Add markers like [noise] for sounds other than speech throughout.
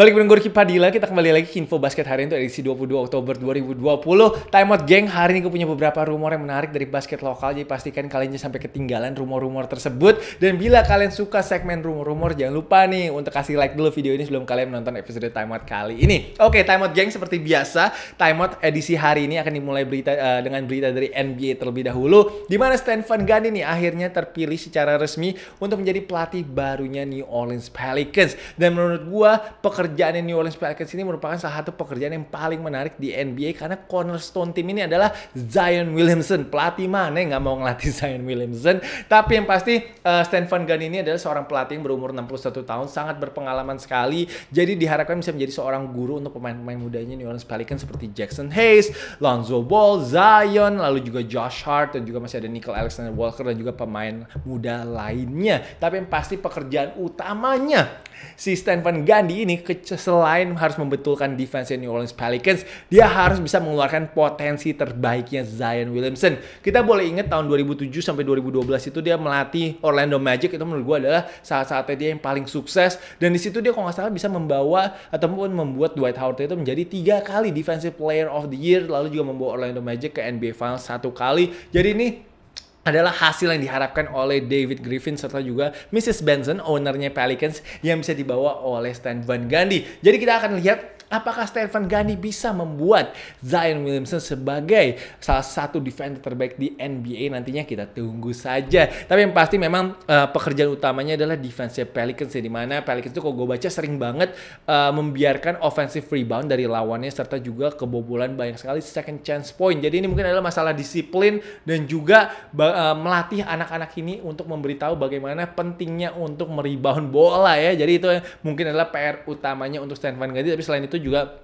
Balik dengan gue Padilla, kita kembali lagi ke Info Basket hari ini edisi 22 Oktober 2020. Time out geng, hari ini gue punya beberapa rumor yang menarik dari basket lokal, jadi pastikan kalian jangan sampai ketinggalan rumor-rumor tersebut. Dan bila kalian suka segmen rumor-rumor, jangan lupa nih untuk kasih like dulu video ini sebelum kalian menonton episode Time Out kali ini. Oke, okay, Time Out geng, seperti biasa, Time Out edisi hari ini akan dimulai berita uh, dengan berita dari NBA terlebih dahulu, di mana Stan Van Gundy nih akhirnya terpilih secara resmi untuk menjadi pelatih barunya New Orleans Pelicans. Dan menurut gue, pekerjaan pekerjaan New Orleans Pelicans ini merupakan salah satu pekerjaan yang paling menarik di NBA karena cornerstone tim ini adalah Zion Williamson. Pelatih mana yang nggak mau ngelatih [laughs] Zion Williamson? Tapi yang pasti uh, Stan Van Gundy ini adalah seorang pelatih yang berumur 61 tahun, sangat berpengalaman sekali. Jadi diharapkan bisa menjadi seorang guru untuk pemain-pemain mudanya New Orleans Pelicans seperti Jackson Hayes, Lonzo Ball, Zion, lalu juga Josh Hart dan juga masih ada Nickel Alexander Walker dan juga pemain muda lainnya. Tapi yang pasti pekerjaan utamanya si Stephen Gandhi ini ke selain harus membetulkan defense New Orleans Pelicans, dia harus bisa mengeluarkan potensi terbaiknya Zion Williamson. Kita boleh ingat tahun 2007 sampai 2012 itu dia melatih Orlando Magic itu menurut gue adalah saat-saatnya dia yang paling sukses dan di situ dia kalau nggak salah bisa membawa ataupun membuat Dwight Howard itu menjadi tiga kali Defensive Player of the Year lalu juga membawa Orlando Magic ke NBA Finals satu kali. Jadi ini adalah hasil yang diharapkan oleh David Griffin serta juga Mrs. Benson, ownernya Pelicans yang bisa dibawa oleh Stan Van Gundy. Jadi kita akan lihat Apakah Stefan Gani bisa membuat Zion Williamson sebagai salah satu defender terbaik di NBA nantinya kita tunggu saja. Tapi yang pasti memang uh, pekerjaan utamanya adalah defensive Pelicans ya mana Pelicans itu kalau gue baca sering banget uh, membiarkan offensive rebound dari lawannya serta juga kebobolan banyak sekali second chance point. Jadi ini mungkin adalah masalah disiplin dan juga uh, melatih anak-anak ini untuk memberitahu bagaimana pentingnya untuk merebound bola ya. Jadi itu mungkin adalah PR utamanya untuk Stefan Gani. tapi selain itu juga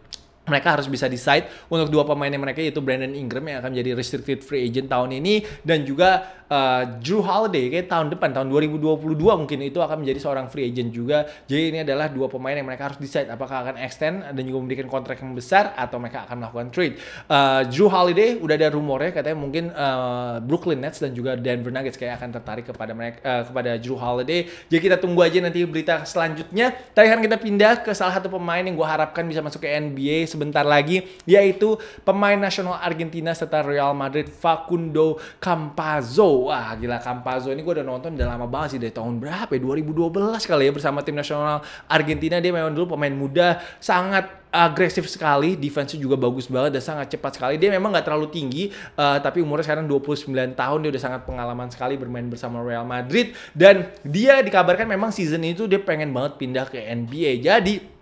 mereka harus bisa decide untuk dua pemain yang mereka yaitu Brandon Ingram yang akan menjadi restricted free agent tahun ini dan juga uh, Drew Holiday kayak tahun depan tahun 2022 mungkin itu akan menjadi seorang free agent juga. Jadi ini adalah dua pemain yang mereka harus decide apakah akan extend dan juga memberikan kontrak yang besar atau mereka akan melakukan trade. Uh, Drew Holiday udah ada rumornya katanya mungkin uh, Brooklyn Nets dan juga Denver Nuggets kayak akan tertarik kepada mereka uh, kepada Drew Holiday. Jadi kita tunggu aja nanti berita selanjutnya. Tapi kan kita pindah ke salah satu pemain yang gue harapkan bisa masuk ke NBA sebentar lagi yaitu pemain nasional Argentina serta Real Madrid Facundo Campazzo. Wah, gila Campazzo ini gue udah nonton udah lama banget sih dari tahun berapa ya? 2012 kali ya bersama tim nasional Argentina dia memang dulu pemain muda sangat agresif sekali, defense juga bagus banget dan sangat cepat sekali. Dia memang gak terlalu tinggi, uh, tapi umurnya sekarang 29 tahun, dia udah sangat pengalaman sekali bermain bersama Real Madrid dan dia dikabarkan memang season itu dia pengen banget pindah ke NBA. Jadi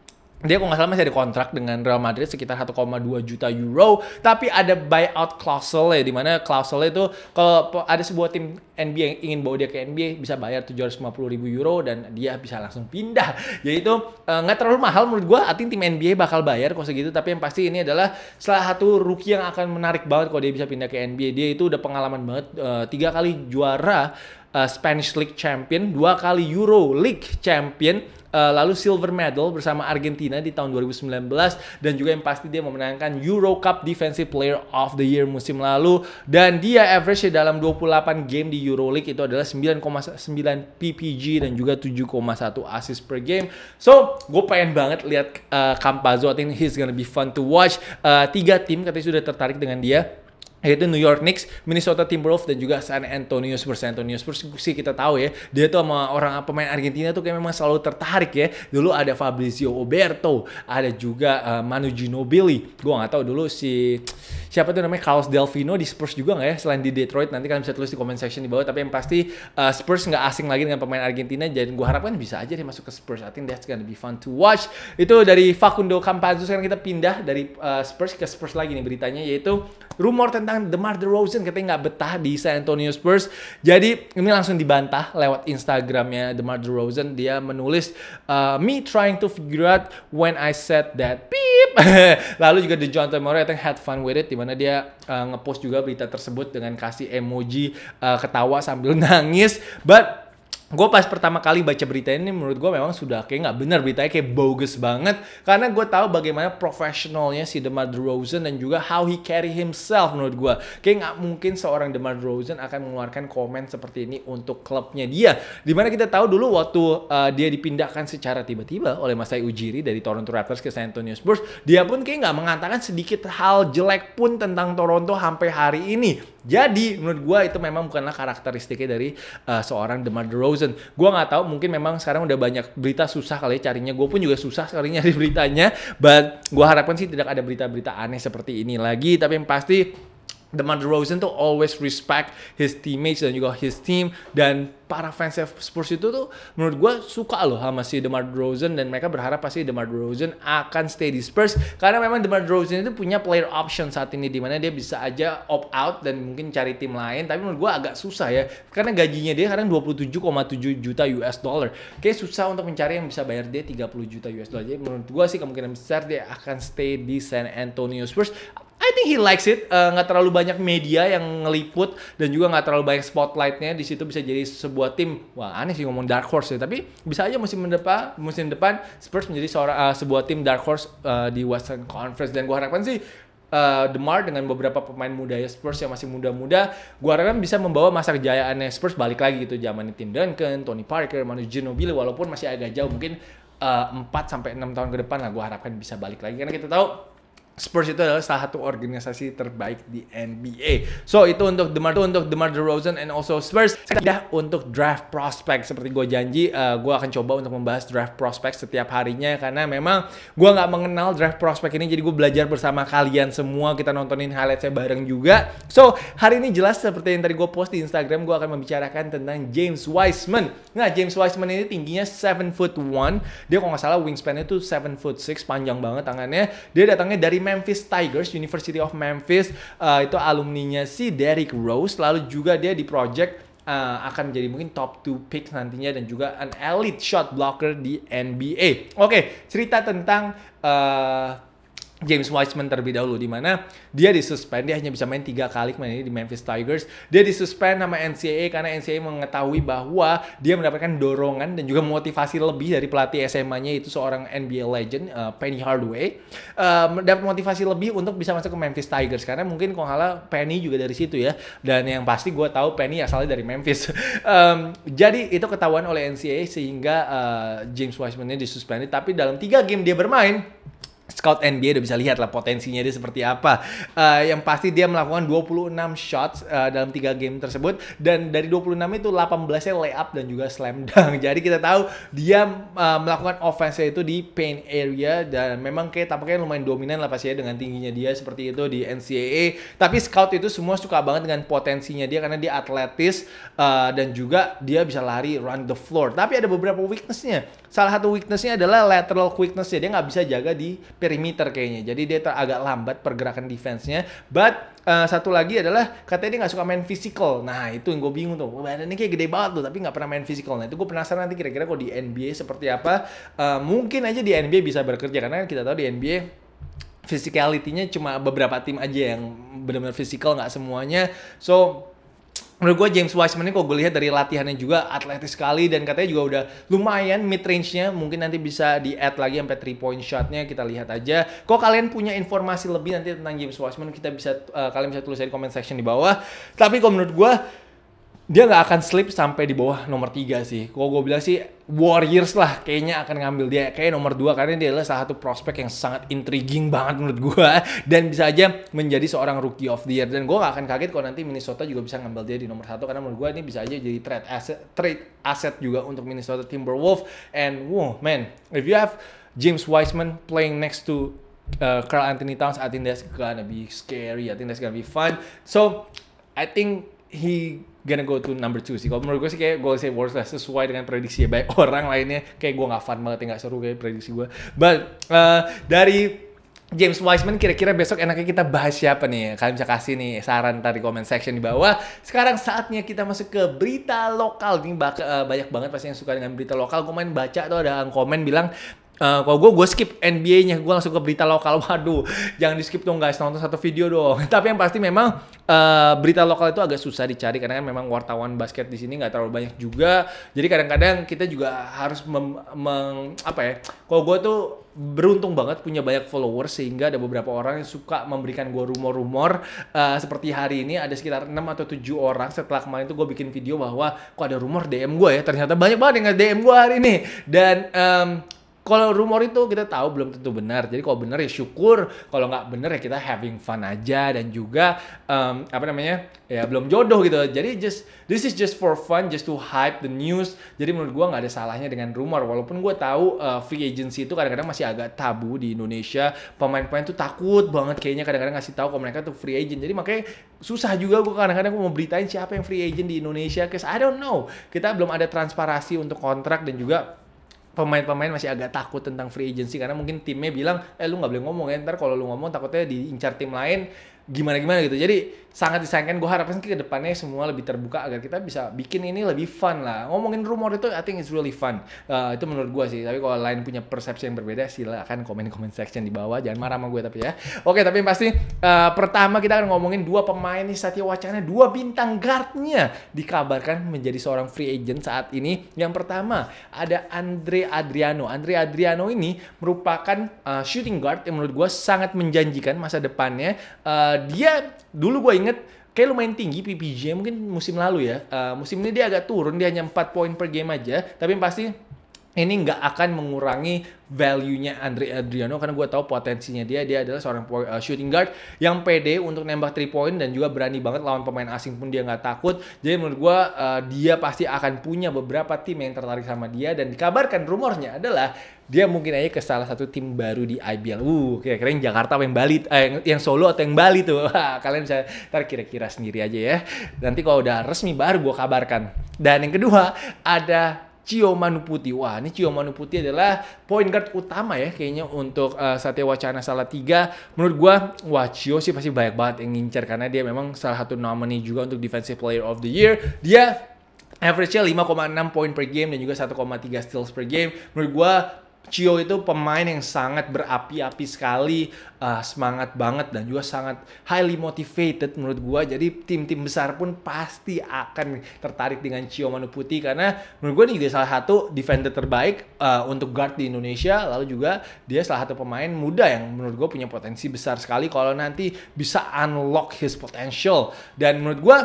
dia kok nggak salah masih ada kontrak dengan Real Madrid sekitar 1,2 juta euro tapi ada buyout klausul ya dimana klausul itu kalau ada sebuah tim NBA yang ingin bawa dia ke NBA bisa bayar 750 ribu euro dan dia bisa langsung pindah itu eh, nggak uh, terlalu mahal menurut gue artinya tim NBA bakal bayar kalau segitu tapi yang pasti ini adalah salah satu rookie yang akan menarik banget kalau dia bisa pindah ke NBA dia itu udah pengalaman banget uh, tiga kali juara uh, Spanish League Champion dua kali Euro League Champion Eh, lalu silver medal bersama Argentina di tahun 2019 dan juga yang pasti dia memenangkan Euro Cup Defensive Player of the Year musim lalu dan dia average dalam 28 game di EuroLeague itu adalah 9,9 PPG dan juga 7,1 assist per game. So, gue pengen banget lihat uh, Campazzo. I think he's gonna be fun to watch. Uh, tiga tim katanya sudah tertarik dengan dia yaitu New York Knicks, Minnesota Timberwolves dan juga San Antonio Spurs. San Antonio Spurs sih kita tahu ya, dia tuh sama orang pemain Argentina tuh kayak memang selalu tertarik ya. Dulu ada Fabrizio Oberto, ada juga uh, Manu Ginobili. Gua nggak tahu dulu si siapa tuh namanya Carlos Delvino di Spurs juga nggak ya selain di Detroit. Nanti kalian bisa tulis di comment section di bawah tapi yang pasti uh, Spurs nggak asing lagi dengan pemain Argentina Jadi gue harapkan bisa aja dia masuk ke Spurs. I think that's gonna be fun to watch. Itu dari Facundo Campazzo sekarang kita pindah dari uh, Spurs ke Spurs lagi nih beritanya yaitu rumor tentang DeMar DeRozan katanya nggak betah di San Antonio Spurs. Jadi ini langsung dibantah lewat Instagramnya DeMar DeRozan. Dia menulis uh, me trying to figure out when I said that. Beep. [laughs] Lalu juga The John Tomorrow I had fun with it dimana dia uh, ngepost juga berita tersebut dengan kasih emoji uh, ketawa sambil [laughs] nangis. But gue pas pertama kali baca berita ini menurut gue memang sudah kayak nggak benar beritanya kayak bogus banget karena gue tahu bagaimana profesionalnya si Demar Derozan dan juga how he carry himself menurut gue kayak nggak mungkin seorang Demar Derozan akan mengeluarkan komen seperti ini untuk klubnya dia dimana kita tahu dulu waktu uh, dia dipindahkan secara tiba-tiba oleh Masai Ujiri dari Toronto Raptors ke San Antonio Spurs dia pun kayak nggak mengatakan sedikit hal jelek pun tentang Toronto sampai hari ini jadi menurut gue itu memang bukanlah karakteristiknya dari uh, seorang Demar Derozan. Gue nggak tahu mungkin memang sekarang udah banyak berita susah kali ya carinya. Gue pun juga susah sekali nyari [laughs] beritanya. But gue harapkan sih tidak ada berita-berita aneh seperti ini lagi. Tapi yang pasti DeMar DeRozan tuh always respect his teammates dan juga his team dan para fans Spurs itu tuh menurut gue suka loh sama si DeMar DeRozan dan mereka berharap pasti DeMar DeRozan akan stay di Spurs karena memang DeMar DeRozan itu punya player option saat ini di mana dia bisa aja opt out dan mungkin cari tim lain tapi menurut gue agak susah ya karena gajinya dia sekarang 27,7 juta US dollar oke susah untuk mencari yang bisa bayar dia 30 juta US dollar jadi menurut gue sih kemungkinan besar dia akan stay di San Antonio Spurs I think he likes it. Eh, nggak uh, terlalu banyak media yang ngeliput dan juga nggak terlalu banyak spotlightnya di situ bisa jadi sebuah tim. Wah aneh sih ngomong dark horse ya, tapi bisa aja musim depan musim depan Spurs menjadi seorang uh, sebuah tim dark horse uh, di Western Conference dan gua harapkan sih uh, Demar dengan beberapa pemain muda ya Spurs yang masih muda-muda, gua harapkan bisa membawa masa kejayaannya Spurs balik lagi gitu zaman Tim Duncan, Tony Parker, Manu Ginobili walaupun masih agak jauh mungkin uh, 4 sampai enam tahun ke depan lah gua harapkan bisa balik lagi karena kita tahu Spurs itu adalah salah satu organisasi terbaik di NBA. So itu untuk Demar itu untuk Demar Derozan and also Spurs. Sudah untuk draft prospect seperti gue janji, uh, eh, gue akan coba untuk membahas draft prospect setiap harinya karena memang gue nggak mengenal draft prospect ini jadi gue belajar bersama kalian semua kita nontonin highlight saya bareng juga. So hari ini jelas seperti yang tadi gue post di Instagram gue akan membicarakan tentang James Wiseman. Nah James Wiseman ini tingginya 7 foot 1, dia kalau nggak salah wingspannya tuh 7 foot 6 panjang banget tangannya. Dia datangnya dari Memphis Tigers, University of Memphis. Uh, itu alumninya si Derrick Rose. Lalu juga dia di project uh, akan menjadi mungkin top 2 pick nantinya dan juga an elite shot blocker di NBA. Oke, okay, cerita tentang uh, James Wiseman terlebih dahulu di mana dia disuspend dia hanya bisa main tiga kali kemarin di Memphis Tigers dia disuspend sama NCAA karena NCAA mengetahui bahwa dia mendapatkan dorongan dan juga motivasi lebih dari pelatih SMA-nya itu seorang NBA legend uh, Penny Hardaway uh, motivasi lebih untuk bisa masuk ke Memphis Tigers karena mungkin kalau Penny juga dari situ ya dan yang pasti gue tahu Penny asalnya dari Memphis um, [laughs] jadi itu ketahuan oleh NCAA sehingga uh, James Wiseman-nya disuspend. tapi dalam tiga game dia bermain Scout NBA udah bisa lihat lah potensinya dia seperti apa. Uh, yang pasti dia melakukan 26 shots uh, dalam 3 game tersebut dan dari 26 itu 18-nya layup dan juga slam dunk. [laughs] Jadi kita tahu dia uh, melakukan offense itu di paint area dan memang kayak tampaknya lumayan dominan lah pastinya dengan tingginya dia seperti itu di NCAA. Tapi Scout itu semua suka banget dengan potensinya dia karena dia atletis uh, dan juga dia bisa lari run the floor. Tapi ada beberapa weakness-nya. Salah satu weakness-nya adalah lateral quickness-nya. dia nggak bisa jaga di perimeter kayaknya. Jadi dia agak lambat pergerakan defense-nya. But uh, satu lagi adalah katanya dia nggak suka main physical. Nah itu yang gue bingung tuh. Badannya kayak gede banget tuh, tapi nggak pernah main physical. Nah itu gue penasaran nanti kira-kira kok di NBA seperti apa. Uh, mungkin aja di NBA bisa bekerja karena kan kita tahu di NBA physicality-nya cuma beberapa tim aja yang benar-benar physical nggak semuanya. So menurut gue James Wiseman ini kalau gue lihat dari latihannya juga atletis sekali dan katanya juga udah lumayan mid range-nya mungkin nanti bisa di add lagi sampai 3 point shot-nya kita lihat aja. kok kalian punya informasi lebih nanti tentang James Wiseman kita bisa uh, kalian bisa tulis di comment section di bawah. Tapi kalau menurut gue dia nggak akan slip sampai di bawah nomor 3 sih. Kalau gue bilang sih Warriors lah kayaknya akan ngambil dia kayak nomor 2 karena dia adalah salah satu prospek yang sangat intriguing banget menurut gue [laughs] dan bisa aja menjadi seorang rookie of the year dan gue gak akan kaget kalau nanti Minnesota juga bisa ngambil dia di nomor satu karena menurut gue ini bisa aja jadi trade asset trade asset juga untuk Minnesota Timberwolves and wow man if you have James Wiseman playing next to uh, Carl Anthony Towns I think that's gonna be scary I think that's gonna be fun so I think he gonna go to number two sih. Kalau menurut gue sih kayak gue say worst lah sesuai dengan prediksi ya. baik [laughs] orang lainnya. Kayak gue nggak fun banget, nggak seru kayak prediksi gue. But uh, dari James Wiseman kira-kira besok enaknya kita bahas siapa nih? Kalian bisa kasih nih saran tadi comment section di bawah. Sekarang saatnya kita masuk ke berita lokal. Ini eh, banyak banget pasti yang suka dengan berita lokal. gue main baca tuh ada yang komen bilang Uh, kalau gue, gue skip NBA-nya, gue langsung ke berita lokal. [laughs] Waduh, jangan di skip dong guys, nonton satu video dong. [laughs] Tapi yang pasti memang uh, berita lokal itu agak susah dicari karena kan memang wartawan basket di sini nggak terlalu banyak juga. Jadi kadang-kadang kita juga harus mem, meng, apa ya? Kalau gue tuh beruntung banget punya banyak followers sehingga ada beberapa orang yang suka memberikan gue rumor-rumor uh, seperti hari ini ada sekitar 6 atau 7 orang setelah kemarin tuh gue bikin video bahwa kok ada rumor DM gue ya ternyata banyak banget yang DM gue hari ini dan um, kalau rumor itu kita tahu belum tentu benar. Jadi kalau benar ya syukur, kalau nggak benar ya kita having fun aja dan juga um, apa namanya ya belum jodoh gitu. Jadi just this is just for fun, just to hype the news. Jadi menurut gue nggak ada salahnya dengan rumor. Walaupun gue tahu uh, free agency itu kadang-kadang masih agak tabu di Indonesia. Pemain-pemain tuh takut banget kayaknya kadang-kadang ngasih tahu kalau mereka tuh free agent. Jadi makanya susah juga gue kadang-kadang mau beritain siapa yang free agent di Indonesia. Cause I don't know. Kita belum ada transparansi untuk kontrak dan juga pemain-pemain masih agak takut tentang free agency karena mungkin timnya bilang eh lu nggak boleh ngomong ya ntar kalau lu ngomong takutnya diincar tim lain gimana gimana gitu jadi sangat disayangkan gue harapkan ke depannya semua lebih terbuka agar kita bisa bikin ini lebih fun lah ngomongin rumor itu I think it's really fun uh, itu menurut gue sih tapi kalau lain punya persepsi yang berbeda silahkan komen komen section di bawah jangan marah sama gue tapi ya oke tapi pasti uh, pertama kita akan ngomongin dua pemain nih Satya Wacana dua bintang guardnya dikabarkan menjadi seorang free agent saat ini yang pertama ada Andre Adriano Andre Adriano ini merupakan uh, shooting guard yang menurut gue sangat menjanjikan masa depannya uh, dia dulu gue inget kayak lumayan tinggi PPG mungkin musim lalu ya. Uh, musim ini dia agak turun, dia hanya 4 poin per game aja. Tapi pasti ini nggak akan mengurangi value-nya Andre Adriano karena gue tahu potensinya dia dia adalah seorang uh, shooting guard yang pede untuk nembak 3 point dan juga berani banget lawan pemain asing pun dia nggak takut jadi menurut gue uh, dia pasti akan punya beberapa tim yang tertarik sama dia dan dikabarkan rumornya adalah dia mungkin aja ke salah satu tim baru di IBL uh kira-kira yang Jakarta atau yang Bali eh, yang, yang Solo atau yang Bali tuh [laughs] kalian bisa ntar kira-kira sendiri aja ya nanti kalau udah resmi baru gue kabarkan dan yang kedua ada Cio Manuputi. Wah, ini Cio Manuputi adalah point guard utama ya kayaknya untuk uh, Satya Wacana salah tiga. Menurut gua, wah Cio sih pasti banyak banget yang ngincer karena dia memang salah satu nominee juga untuk Defensive Player of the Year. Dia average-nya 5,6 poin per game dan juga 1,3 steals per game. Menurut gua Cio itu pemain yang sangat berapi-api sekali, uh, semangat banget dan juga sangat highly motivated menurut gua. Jadi tim-tim besar pun pasti akan tertarik dengan Cio Manuputi karena menurut gua ini dia salah satu defender terbaik uh, untuk guard di Indonesia. Lalu juga dia salah satu pemain muda yang menurut gua punya potensi besar sekali kalau nanti bisa unlock his potential. Dan menurut gua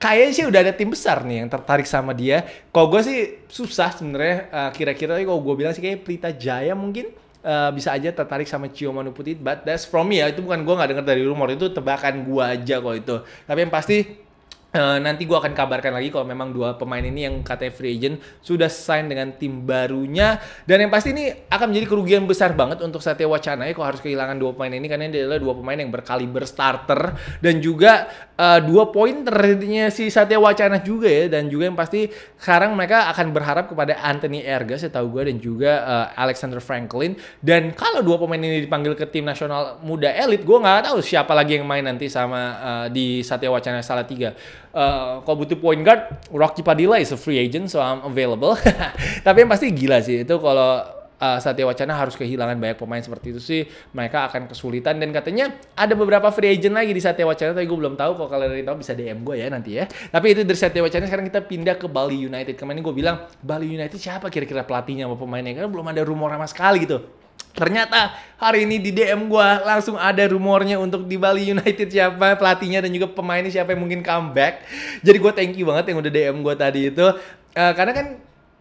kayaknya sih udah ada tim besar nih yang tertarik sama dia. Kalau gue sih susah sebenarnya uh, kira-kira kalau gue bilang sih kayak Pelita Jaya mungkin uh, bisa aja tertarik sama Cio Manu Putih. But that's from me ya. Itu bukan gue nggak dengar dari rumor itu tebakan gue aja kok itu. Tapi yang pasti Eh, nanti gue akan kabarkan lagi kalau memang dua pemain ini yang katanya free agent sudah sign dengan tim barunya dan yang pasti ini akan menjadi kerugian besar banget untuk Satya Wacana ya kalau harus kehilangan dua pemain ini karena ini adalah dua pemain yang berkaliber starter dan juga uh, dua poin terjadinya si Satya Wacana juga ya dan juga yang pasti sekarang mereka akan berharap kepada Anthony Erga setahu gue dan juga uh, Alexander Franklin dan kalau dua pemain ini dipanggil ke tim nasional muda elit gue nggak tahu siapa lagi yang main nanti sama uh, di Satya Wacana salah tiga uh, kalau butuh point guard, Rocky Padilla is a free agent, so I'm available. [laughs] Tapi yang pasti gila sih itu kalau uh, Satya Wacana harus kehilangan banyak pemain seperti itu sih, mereka akan kesulitan dan katanya ada beberapa free agent lagi di Satya Wacana, tapi gue belum tahu kalau kalian tahu bisa DM gue ya nanti ya. Tapi itu dari Satya Wacana sekarang kita pindah ke Bali United. Kemarin gue bilang Bali United siapa kira-kira pelatihnya sama pemainnya karena belum ada rumor sama sekali gitu. Ternyata hari ini di DM gue langsung ada rumornya untuk di Bali United siapa pelatihnya dan juga pemainnya siapa yang mungkin comeback. Jadi gue thank you banget yang udah DM gue tadi itu. Uh, karena kan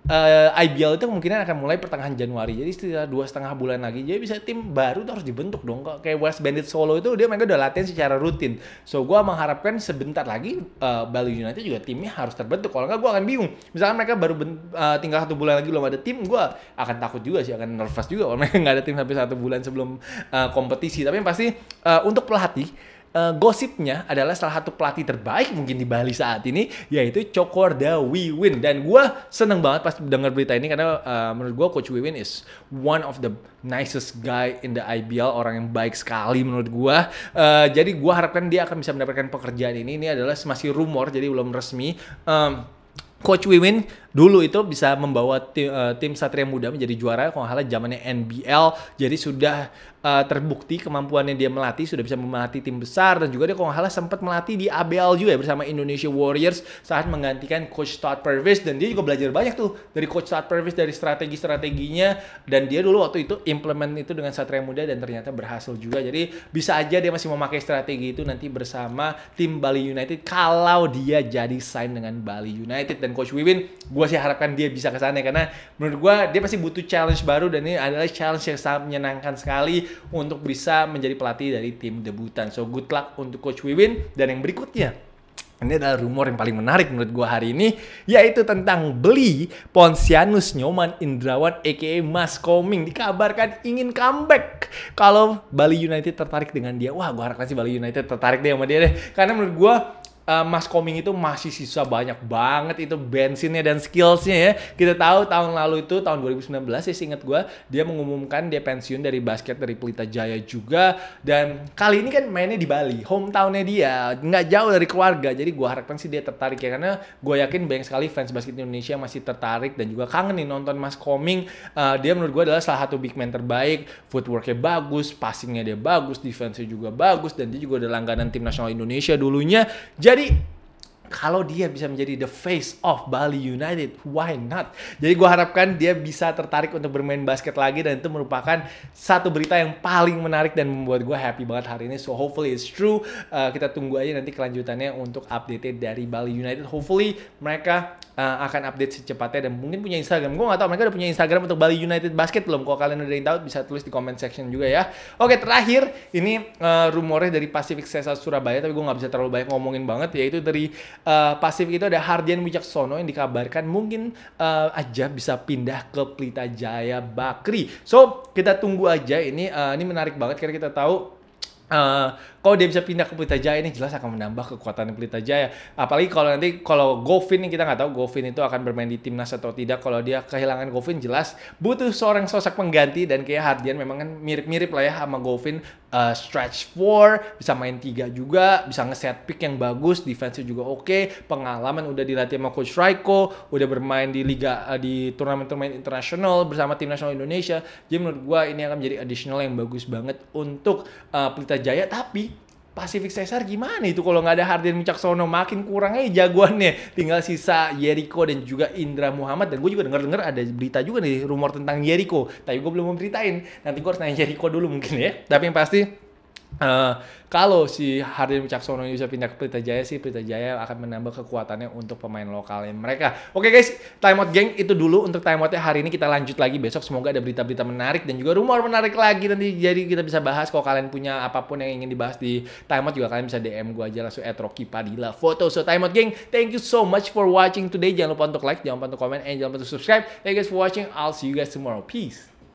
uh, eh, IBL itu kemungkinan akan mulai pertengahan Januari. Jadi setelah dua setengah bulan lagi. Jadi bisa tim baru tuh harus dibentuk dong. Kayak West Bandit Solo itu dia mereka udah latihan secara rutin. So gue mengharapkan sebentar lagi uh, Bali United juga timnya harus terbentuk. Kalau nggak gue akan bingung. Misalnya mereka baru uh, tinggal satu bulan lagi belum ada tim, gue akan takut juga sih, akan nervous juga. Kalau mereka nggak ada tim sampai satu bulan sebelum uh, kompetisi. Tapi yang pasti uh, untuk pelatih uh, gosipnya adalah salah satu pelatih terbaik mungkin di Bali saat ini yaitu Cokorda Wiwin dan gue seneng banget pas dengar berita ini karena uh, menurut gue coach Wiwin is one of the nicest guy in the IBL orang yang baik sekali menurut gue uh, jadi gue harapkan dia akan bisa mendapatkan pekerjaan ini ini adalah masih rumor jadi belum resmi um, Coach Wiwin dulu itu bisa membawa tim, uh, tim Satria Muda menjadi juara kalau halnya zamannya NBL. Jadi sudah uh, terbukti kemampuannya dia melatih sudah bisa melatih tim besar dan juga dia kalau halnya sempat melatih di ABL juga ya, bersama Indonesia Warriors saat menggantikan coach Todd Purvis dan dia juga belajar banyak tuh dari coach Todd Purvis dari strategi-strateginya dan dia dulu waktu itu implement itu dengan Satria Muda dan ternyata berhasil juga. Jadi bisa aja dia masih memakai strategi itu nanti bersama tim Bali United kalau dia jadi sign dengan Bali United dan coach Wiwin gue sih harapkan dia bisa ke sana ya, karena menurut gue dia pasti butuh challenge baru dan ini adalah challenge yang sangat menyenangkan sekali untuk bisa menjadi pelatih dari tim debutan. So good luck untuk Coach Wiwin dan yang berikutnya ini adalah rumor yang paling menarik menurut gue hari ini, yaitu tentang beli Ponsianus Nyoman Indrawan aka Mas Koming dikabarkan ingin comeback kalau Bali United tertarik dengan dia. Wah, gue harapkan sih Bali United tertarik deh sama dia deh. Karena menurut gue uh, Mas Koming itu masih sisa banyak banget itu bensinnya dan skillsnya ya. Kita tahu tahun lalu itu tahun 2019 ya inget gue dia mengumumkan dia pensiun dari basket dari Pelita Jaya juga dan kali ini kan mainnya di Bali, hometownnya dia, nggak jauh dari keluarga. Jadi gue harapkan sih dia tertarik ya karena gue yakin banyak sekali fans basket Indonesia masih tertarik dan juga kangen nih nonton Mas Koming. Uh, dia menurut gue adalah salah satu big man terbaik, footworknya bagus, passingnya dia bagus, defense juga bagus dan dia juga ada langganan tim nasional Indonesia dulunya. Jadi already kalau dia bisa menjadi the face of Bali United, why not? Jadi gue harapkan dia bisa tertarik untuk bermain basket lagi dan itu merupakan satu berita yang paling menarik dan membuat gue happy banget hari ini. So hopefully it's true. Uh, kita tunggu aja nanti kelanjutannya untuk update dari Bali United. Hopefully mereka uh, akan update secepatnya dan mungkin punya Instagram. Gue gak tau mereka udah punya Instagram untuk Bali United Basket belum. Kalau kalian udah yang tahu bisa tulis di comment section juga ya. Oke terakhir ini uh, rumornya dari Pacific Cesar Surabaya tapi gue gak bisa terlalu banyak ngomongin banget yaitu dari uh, pasif itu ada Hardian Wijaksono yang dikabarkan mungkin uh, eh, aja bisa pindah ke Pelita Jaya Bakri. So kita tunggu aja ini uh, ini menarik banget karena kita tahu uh, kalau dia bisa pindah ke Pelita Jaya ini jelas akan menambah kekuatan Pelita Jaya. Apalagi kalau nanti kalau Govin kita nggak tahu Govin itu akan bermain di timnas atau tidak. Kalau dia kehilangan Govin jelas butuh seorang sosok pengganti dan kayak Hardian memang kan mirip-mirip lah ya sama Govin uh, stretch four, bisa main tiga juga, bisa ngeset pick yang bagus, defense juga oke, okay, pengalaman udah dilatih sama coach Raiko, udah bermain di liga uh, di turnamen-turnamen internasional bersama tim nasional Indonesia. Jadi menurut gua ini akan menjadi additional yang bagus banget untuk uh, eh, Pelita Jaya tapi Pacific Cesar gimana itu kalau nggak ada Hardin Mucaksono makin kurang aja jagoannya tinggal sisa Jericho dan juga Indra Muhammad dan gue juga denger dengar ada berita juga nih rumor tentang Jericho tapi gue belum memberitain nanti gue harus nanya Jericho dulu mungkin ya tapi yang pasti Uh, kalau si Hardian Wicaksono bisa pindah ke Pelita Jaya sih, Pelita Jaya akan menambah kekuatannya untuk pemain lokalnya mereka. Oke okay guys, time out geng itu dulu untuk time outnya hari ini kita lanjut lagi besok semoga ada berita-berita menarik dan juga rumor menarik lagi nanti jadi kita bisa bahas kalau kalian punya apapun yang ingin dibahas di time out juga kalian bisa DM gue aja langsung at Rocky Padilla foto. So time out geng, thank you so much for watching today. Jangan lupa untuk like, jangan lupa untuk comment, and jangan lupa untuk subscribe. Thank you guys for watching. I'll see you guys tomorrow. Peace.